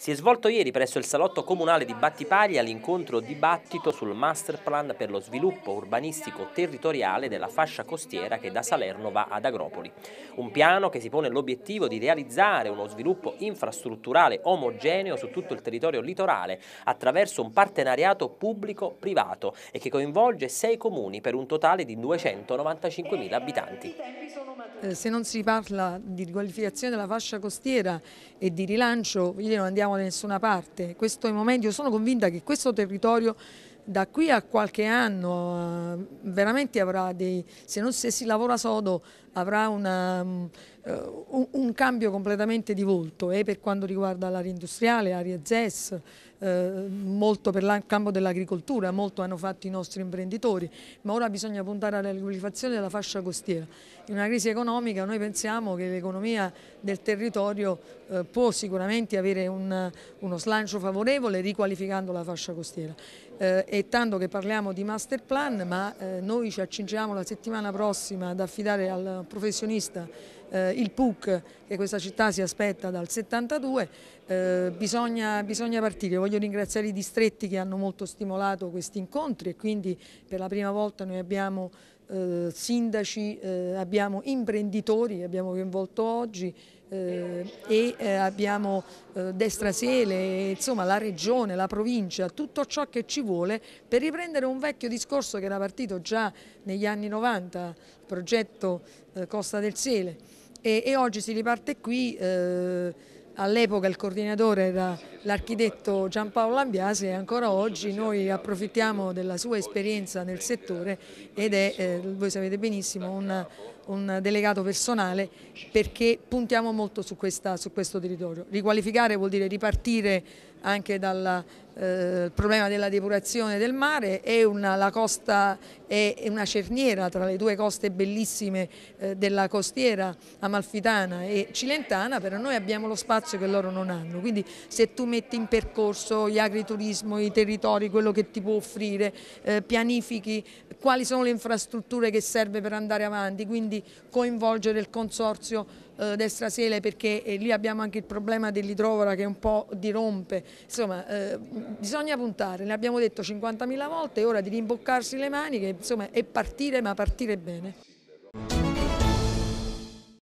Si è svolto ieri presso il salotto comunale di Battipaglia l'incontro dibattito sul Master Plan per lo sviluppo urbanistico territoriale della fascia costiera che da Salerno va ad Agropoli. Un piano che si pone l'obiettivo di realizzare uno sviluppo infrastrutturale omogeneo su tutto il territorio litorale attraverso un partenariato pubblico-privato e che coinvolge sei comuni per un totale di 295.000 abitanti. Eh, se non si parla di riqualificazione della fascia costiera e di rilancio, io non andiamo andiamo da nessuna parte. Questo è il momento, io sono convinta che questo territorio da qui a qualche anno eh, veramente avrà dei, se, non, se si lavora sodo, avrà una, mm, uh, un, cambio completamente di volto eh, per quanto riguarda l'area industriale, l'area ZES, eh, molto per il campo dell'agricoltura, molto hanno fatto i nostri imprenditori, ma ora bisogna puntare alla regolarizzazione della fascia costiera. In una crisi economica noi pensiamo che l'economia del territorio eh, può sicuramente avere un, uno slancio favorevole riqualificando la fascia costiera. Eh, e tanto che parliamo di master plan, ma eh, noi ci accingiamo la settimana prossima ad affidare al professionista eh, il PUC che questa città si aspetta dal 72, eh, bisogna, bisogna, partire. Voglio ringraziare i distretti che hanno molto stimolato questi incontri e quindi per la prima volta noi abbiamo eh, sindaci, eh, abbiamo imprenditori, abbiamo coinvolto oggi eh, e eh, abbiamo eh, Destra sele, insomma la regione, la provincia, tutto ciò che ci vuole per riprendere un vecchio discorso che era partito già negli anni 90, il progetto eh, Costa del Sele e, e oggi si riparte qui, eh, all'epoca il coordinatore era l'architetto Giampaolo Lambiasi ancora oggi noi approfittiamo della sua esperienza nel settore ed è, eh, voi sapete benissimo, un, un, delegato personale perché puntiamo molto su, questa, su, questo territorio. Riqualificare vuol dire ripartire anche dal eh, problema della depurazione del mare, è una, la costa è una cerniera tra le due coste bellissime eh, della costiera amalfitana e cilentana, però noi abbiamo lo spazio che loro non hanno, quindi se tu mette in percorso gli agriturismo, i territori, quello che ti può offrire, eh, pianifichi quali sono le infrastrutture che serve per andare avanti, quindi coinvolgere il consorzio eh, destra Sele perché eh, lì abbiamo anche il problema dell'idrovora che un po' dirompe, insomma eh, bisogna puntare, ne abbiamo detto 50.000 volte, è ora di rimboccarsi le maniche insomma, e partire ma partire bene.